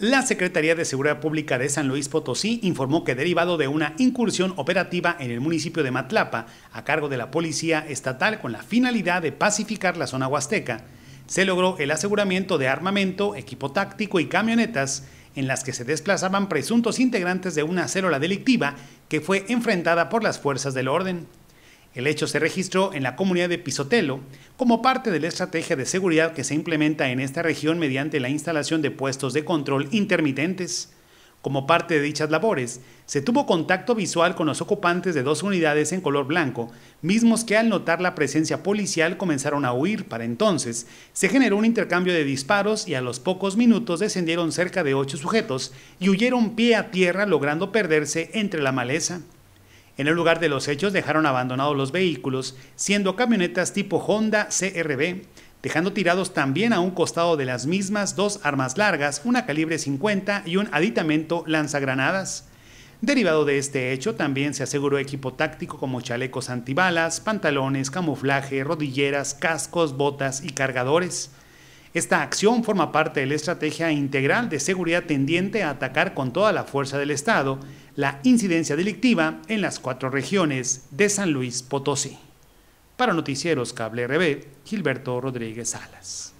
La Secretaría de Seguridad Pública de San Luis Potosí informó que derivado de una incursión operativa en el municipio de Matlapa a cargo de la Policía Estatal con la finalidad de pacificar la zona huasteca, se logró el aseguramiento de armamento, equipo táctico y camionetas en las que se desplazaban presuntos integrantes de una célula delictiva que fue enfrentada por las fuerzas del orden. El hecho se registró en la comunidad de Pisotelo como parte de la estrategia de seguridad que se implementa en esta región mediante la instalación de puestos de control intermitentes. Como parte de dichas labores, se tuvo contacto visual con los ocupantes de dos unidades en color blanco, mismos que al notar la presencia policial comenzaron a huir. Para entonces, se generó un intercambio de disparos y a los pocos minutos descendieron cerca de ocho sujetos y huyeron pie a tierra logrando perderse entre la maleza. En el lugar de los hechos dejaron abandonados los vehículos, siendo camionetas tipo Honda CRB, dejando tirados también a un costado de las mismas dos armas largas, una calibre 50 y un aditamento lanzagranadas. Derivado de este hecho, también se aseguró equipo táctico como chalecos antibalas, pantalones, camuflaje, rodilleras, cascos, botas y cargadores. Esta acción forma parte de la estrategia integral de seguridad tendiente a atacar con toda la fuerza del Estado la incidencia delictiva en las cuatro regiones de San Luis Potosí. Para Noticieros Cable RB, Gilberto Rodríguez Salas.